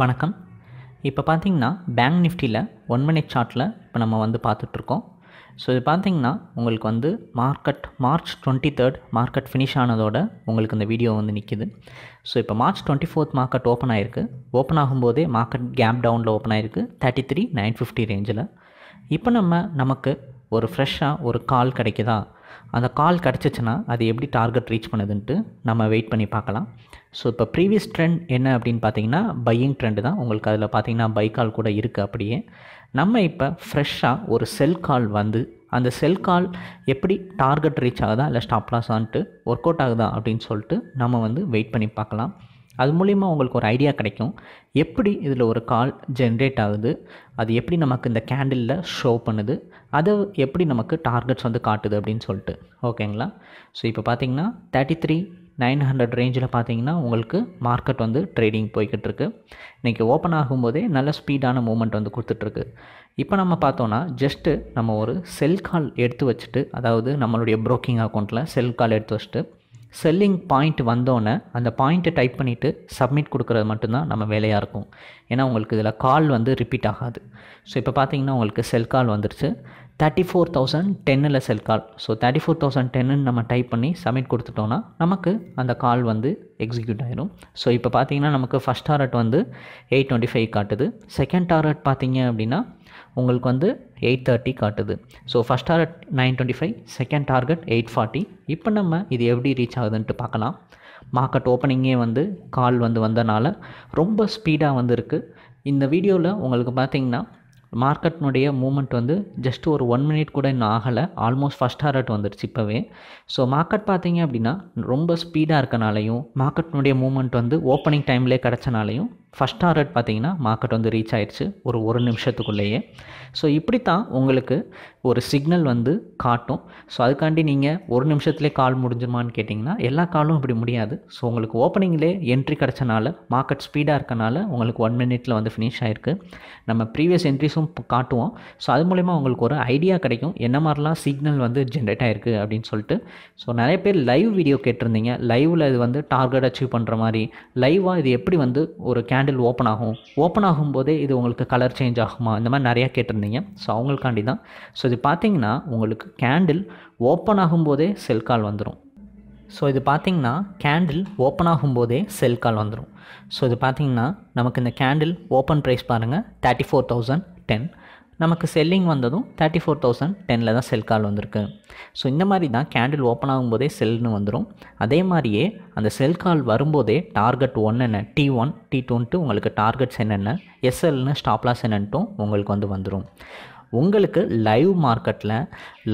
வணக்கம் இப்போ பார்த்தீங்கன்னா பேங்க் நிஃப்டியில் ஒன் மினிட் சார்ட்டில் இப்போ நம்ம வந்து பார்த்துட்ருக்கோம் ஸோ இது பார்த்திங்கன்னா உங்களுக்கு வந்து market March twenty third market finish ஆனதோட உங்களுக்கு இந்த வீடியோ வந்து நிற்கிது ஸோ இப்போ March twenty fourth market open ஆயிருக்கு ஓப்பன் ஆகும்போதே மார்க்கெட் கேப் டவுனில் ஓப்பன் ஆயிருக்கு தேர்ட்டி த்ரீ நைன் ஃபிஃப்டி ரேஞ்சில் இப்போ நம்ம நமக்கு ஒரு ஃப்ரெஷ்ஷாக ஒரு கால் கிடைக்குதா அந்த கால் கிடச்சிச்சின்னா அது எப்படி டார்கெட் ரீச் பண்ணுதுன்ட்டு நம்ம வெயிட் பண்ணி பார்க்கலாம் ஸோ இப்போ ப்ரீவியஸ் ட்ரெண்ட் என்ன அப்படின்னு பார்த்தீங்கன்னா பையிங் ட்ரெண்டு தான் உங்களுக்கு அதில் பார்த்தீங்கன்னா பை கால் கூட இருக்குது அப்படியே நம்ம இப்போ ஃப்ரெஷ்ஷாக ஒரு செல் கால் வந்து அந்த செல் கால் எப்படி டார்கெட் ரீச் ஆகுதா இல்லை ஸ்டாப் லாஸ் ஒர்க் அவுட் ஆகுதா அப்படின்னு சொல்லிட்டு நம்ம வந்து வெயிட் பண்ணி பார்க்கலாம் அது மூலிமா உங்களுக்கு ஒரு ஐடியா கிடைக்கும் எப்படி இதில் ஒரு கால் ஜென்ரேட் ஆகுது அது எப்படி நமக்கு இந்த கேண்டிலில் ஷோ பண்ணுது அது எப்படி நமக்கு டார்கெட்ஸ் வந்து காட்டுது அப்படின்னு சொல்லிட்டு ஓகேங்களா ஸோ இப்போ பார்த்தீங்கன்னா தேர்ட்டி த்ரீ நைன் ஹண்ட்ரட் ரேஞ்சில் பார்த்தீங்கன்னா உங்களுக்கு மார்க்கெட் வந்து ட்ரேடிங் போய்கிட்டு இன்றைக்கி ஓப்பன் ஆகும்போதே நல்ல ஸ்பீடான மூமெண்ட் வந்து கொடுத்துட்ருக்கு இப்போ நம்ம பார்த்தோன்னா ஜஸ்ட்டு நம்ம ஒரு செல் கால் எடுத்து வச்சுட்டு அதாவது நம்மளுடைய ப்ரோக்கிங் அக்கௌண்ட்டில் செல் கால் எடுத்து வச்சுட்டு செல்லிங் பாயிண்ட் வந்தோடனே அந்த பாயிண்ட்டை டைப் பண்ணிவிட்டு சப்மிட் கொடுக்குறது மட்டும்தான் நம்ம வேலையாக இருக்கும் ஏன்னா உங்களுக்கு இதில் கால் வந்து ரிப்பீட் ஆகாது ஸோ இப்போ பார்த்தீங்கன்னா உங்களுக்கு செல் கால் வந்துருச்சு தேர்ட்டி ஃபோர் தௌசண்ட் டென்னில் sell call so thirty four thousand டென்னுன்னு நம்ம டைப் பண்ணி சப்மிட் கொடுத்துட்டோன்னா நமக்கு அந்த கால் வந்து எக்ஸிக்யூட் ஆகிடும் ஸோ இப்போ பார்த்தீங்கன்னா நமக்கு ஃபஸ்ட் டாரட் வந்து எயிட் டுவெண்ட்டி ஃபைவ் காட்டுது செகண்ட் டாரட் பார்த்தீங்க அப்படின்னா உங்களுக்கு வந்து எயிட் தேர்ட்டி காட்டுது so first target nine twenty five second target eight forty இப்போ நம்ம இது எப்படி ரீச் ஆகுதுன்ட்டு பார்க்கலாம் மார்க்கெட் ஓப்பனிங்கே வந்து கால் வந்து வந்தனால ரொம்ப ஸ்பீடாக வந்துருக்கு இந்த வீடியோவில் உங்களுக்கு பார்த்தீங்கன்னா மார்க்கெட்னுடைய மூமெண்ட் வந்து ஜஸ்ட் ஒரு ஒன் மினிட் கூட இன்னும் ஆகலை ஆல்மோஸ்ட் ஃபஸ்ட் ஹார்ட் வந்துருச்சு இப்போவே ஸோ மார்க்கெட் பார்த்தீங்க அப்படின்னா ரொம்ப ஸ்பீடாக இருக்கனாலையும் மார்க்கெட்னுடைய மூமெண்ட் வந்து ஓப்பனிங் டைம்லேயே கிடச்சனாலையும் ஃபஸ்ட் டார்கெட் பார்த்தீங்கன்னா மார்க்கெட் வந்து ரீச் ஆயிடுச்சு ஒரு ஒரு நிமிஷத்துக்குள்ளேயே ஸோ இப்படி தான் உங்களுக்கு ஒரு சிக்னல் வந்து காட்டும் ஸோ அதுக்காண்டி நீங்கள் ஒரு நிமிஷத்துலேயே கால் முடிஞ்சுமான்னு கேட்டிங்கன்னா எல்லா காலும் இப்படி முடியாது ஸோ உங்களுக்கு ஓப்பனிங்லேயே என்ட்ரி கிடச்சனால மார்க்கெட் ஸ்பீடாக இருக்கனால உங்களுக்கு ஒன் மினிட்டில் வந்து ஃபினிஷ் ஆகிருக்கு நம்ம ப்ரீவியஸ் என்ட்ரிஸும் காட்டுவோம் ஸோ அது மூலிமா உங்களுக்கு ஒரு ஐடியா கிடைக்கும் என்ன மாதிரிலாம் சிக்னல் வந்து ஜென்ரேட் ஆகிருக்கு அப்படின்னு சொல்லிட்டு ஸோ நிறைய பேர் லைவ் வீடியோ கேட்டிருந்தீங்க லைவில் இது வந்து டார்கெட் அச்சீவ் பண்ணுற மாதிரி லைவாக இது எப்படி வந்து ஒரு கேன் கேண்டில் ஓப்பன் ஆகும் ஓப்பன் ஆகும்போதே இது உங்களுக்கு கலர் சேஞ்ச் ஆகுமா இந்த மாதிரி நிறையா கேட்டிருந்தீங்க ஸோ அவங்களுக்காண்டி தான் ஸோ இது பார்த்தீங்கன்னா உங்களுக்கு கேண்டில் ஓப்பன் ஆகும்போதே செல் கால் வந்துடும் ஸோ இது பார்த்திங்கன்னா கேண்டில் ஓப்பன் ஆகும்போதே செல் கால் வந்துடும் ஸோ இது பார்த்திங்கன்னா நமக்கு இந்த கேண்டில் ஓப்பன் ப்ரைஸ் பாருங்கள் தேர்ட்டி ஃபோர் தௌசண்ட் டென் நமக்கு செல்லிங் வந்ததும் தேர்ட்டி ஃபோர் தௌசண்ட் டெனில் தான் செல் கால் வந்திருக்கு ஸோ இந்த மாதிரி தான் கேண்டில் ஓப்பன் ஆகும்போதே செல்னு வந்துடும் அதே மாதிரியே அந்த செல் கால் வரும்போதே டார்கெட் ஒன் என்ன டி ஒன் டி டூன்ட்டு உங்களுக்கு டார்கெட்ஸ் என்னென்ன எஸ்எல்னு ஸ்டாப்லாஸ் என்னென்ட்டும் உங்களுக்கு வந்து வந்துடும் உங்களுக்கு லைவ் மார்க்கெட்டில்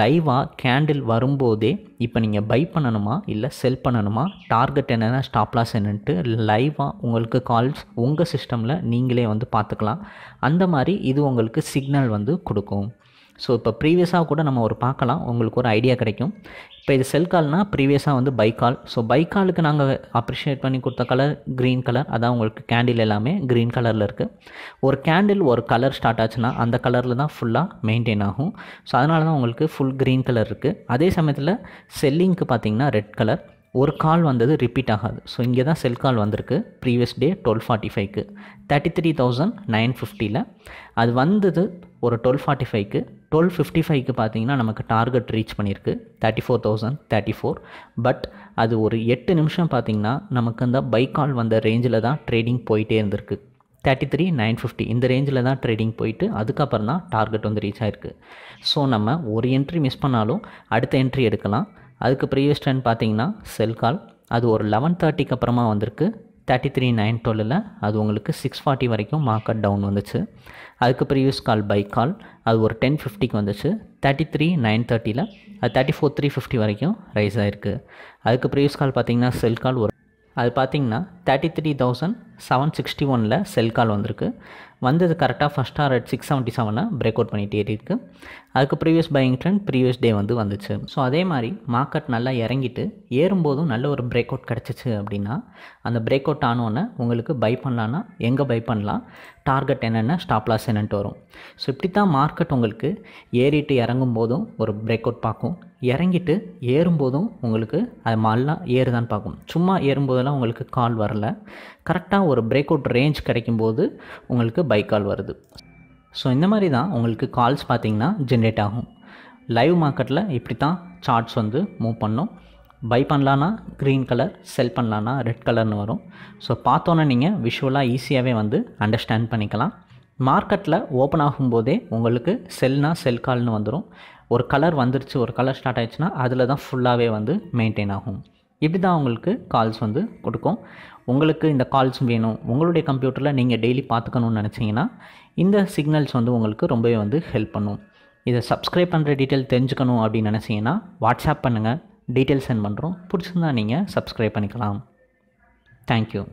லைவாக கேண்டில் வரும்போதே இப்போ நீங்கள் பை பண்ணணுமா இல்லை செல் பண்ணணுமா டார்கெட் என்னென்னா ஸ்டாப்லாஸ் என்னென்ட்டு லைவாக உங்களுக்கு கால்ஸ் உங்கள் சிஸ்டமில் நீங்களே வந்து பார்த்துக்கலாம் அந்த மாதிரி இது உங்களுக்கு சிக்னல் வந்து கொடுக்கும் ஸோ இப்போ ப்ரீவியஸாக கூட நம்ம ஒரு பார்க்கலாம் உங்களுக்கு ஒரு ஐடியா கிடைக்கும் இப்போ இது செல் கால்னால் ப்ரீவியஸாக வந்து பை கால் ஸோ பை காலுக்கு நாங்கள் அப்ரிஷியேட் பண்ணி கொடுத்த கலர் க்ரீன் கலர் அதான் உங்களுக்கு கேண்டில் எல்லாமே க்ரீன் கலரில் இருக்குது ஒரு கேண்டில் ஒரு கலர் ஸ்டார்ட் ஆச்சுன்னா அந்த கலரில் தான் ஃபுல்லாக மெயின்டைன் ஆகும் ஸோ அதனால தான் உங்களுக்கு ஃபுல் க்ரீன் கலர் இருக்குது அதே சமயத்தில் செல்லிங்க்கு பார்த்திங்கன்னா ரெட் கலர் ஒரு கால் வந்தது ரிப்பீட் ஆகாது ஸோ இங்கே தான் செல் கால் வந்திருக்கு ப்ரீவியஸ் டே டுவெல் ஃபார்ட்டி ஃபைவ்க்கு தேர்ட்டி த்ரீ தௌசண்ட் நைன் ஃபிஃப்டியில் அது வந்தது ஒரு டுவெல் ஃபார்ட்டி ஃபைவ்க்கு டுவெல் ஃபிஃப்டி ஃபைவ்க்கு பார்த்தீங்கன்னா நமக்கு டார்கெட் ரீச் பண்ணியிருக்கு thirty four thousand thirty four but அது ஒரு எட்டு நிமிஷம் பார்த்திங்கன்னா நமக்கு அந்த பை கால் வந்த ரேஞ்சில் தான் ட்ரேடிங் போயிட்டே இருந்திருக்கு தேர்ட்டி த்ரீ நைன் ஃபிஃப்டி இந்த ரேஞ்சில் தான் ட்ரேடிங் போயிட்டு அதுக்கப்புறம் தான் டார்கெட் வந்து ரீச் ஆகிருக்கு ஸோ நம்ம ஒரு என்ட்ரி மிஸ் பண்ணாலும் அடுத்த என்ட்ரி எடுக்கலாம் அதுக்கு ப்ரீவியஸ் ட்ரெண்ட் பார்த்தீங்கன்னா செல் கால் அது ஒரு லெவன் தேர்ட்டிக்கு அப்புறமா வந்திருக்கு தேர்ட்டி த்ரீ நைன் டுவெலில் அது உங்களுக்கு சிக்ஸ் ஃபார்ட்டி வரைக்கும் மார்க்கெட் டவுன் வந்துச்சு அதுக்கு ப்ரீவியஸ் கால் பை கால் அது ஒரு டென் ஃபிஃப்டிக்கு வந்துச்சு தேர்ட்டி த்ரீ நைன் தேர்ட்டியில் அது தேர்ட்டி ஃபோர் த்ரீ ஃபிஃப்டி வரைக்கும் ரைஸ் ஆகிருக்கு அதுக்கு ப்ரீவியஸ் கால் பார்த்திங்கன்னா செல் கால் ஒரு அது பார்த்திங்கன்னா thirty three thousand seven sixty ஒனில் செல் கால் வந்திருக்கு வந்தது கரெக்டாக first or at six seventy செவனை பிரேக் அவுட் பண்ணிகிட்டே இருக்குது அதுக்கு previous buying trend previous day வந்து வந்துச்சு ஸோ அதே மாதிரி மார்க்கெட் நல்லா இறங்கிட்டு ஏறும்போதும் நல்ல ஒரு பிரேக் அவுட் கிடச்சிச்சு அப்படின்னா அந்த பிரேக் அவுட் ஆனோன்னே உங்களுக்கு பை பண்ணலான்னா எங்கே பை பண்ணலாம் டார்கெட் என்னென்ன ஸ்டாப் லாஸ் என்னென்ட்டு வரும் ஸோ இப்படி தான் மார்க்கெட் உங்களுக்கு ஏறிட்டு இறங்கும் போதும் ஒரு பிரேக் அவுட் பார்க்கும் இறங்கிட்டு ஏறும்போதும் உங்களுக்கு அது மல்லாம் ஏறுதான்னு பார்க்கும் சும்மா ஏறும்போதெல்லாம் உங்களுக்கு கால் வரல கரெக்டாக ஒரு பிரேக் அவுட் ரேஞ்ச் கிடைக்கும்போது உங்களுக்கு பைக் கால் வருது ஸோ இந்த மாதிரி தான் உங்களுக்கு கால்ஸ் பார்த்திங்கன்னா ஜென்ரேட் ஆகும் லைவ் மார்க்கெட்டில் இப்படி தான் சார்ட்ஸ் வந்து மூவ் பண்ணும் பை பண்ணலான்னா க்ரீன் கலர் செல் பண்ணலான்னா ரெட் கலர்னு வரும் ஸோ பார்த்தோன்னே நீங்கள் விஷுவலாக ஈஸியாகவே வந்து அண்டர்ஸ்டாண்ட் பண்ணிக்கலாம் மார்க்கெட்டில் ஓப்பன் ஆகும்போதே உங்களுக்கு செல்னா செல் கால்னு வந்துடும் ஒரு கலர் வந்துருச்சு ஒரு கலர் ஸ்டார்ட் ஆயிடுச்சுன்னா அதில் தான் ஃபுல்லாகவே வந்து மெயின்டைன் ஆகும் இப்படி தான் உங்களுக்கு கால்ஸ் வந்து கொடுக்கும் உங்களுக்கு இந்த கால்ஸ் வேணும் உங்களுடைய கம்ப்யூட்டரில் நீங்கள் டெய்லி பார்த்துக்கணும்னு நினச்சிங்கன்னா இந்த சிக்னல்ஸ் வந்து உங்களுக்கு ரொம்பவே வந்து ஹெல்ப் பண்ணும் இதை சப்ஸ்கிரைப் பண்ணுற டீட்டெயில் தெரிஞ்சுக்கணும் அப்படின்னு நினச்சிங்கன்னா வாட்ஸ்அப் பண்ணுங்கள் டீட்டெயில் சென்ட் பண்ணுறோம் பிடிச்சிருந்தா நீங்கள் சப்ஸ்கிரைப் பண்ணிக்கலாம் தேங்க்யூ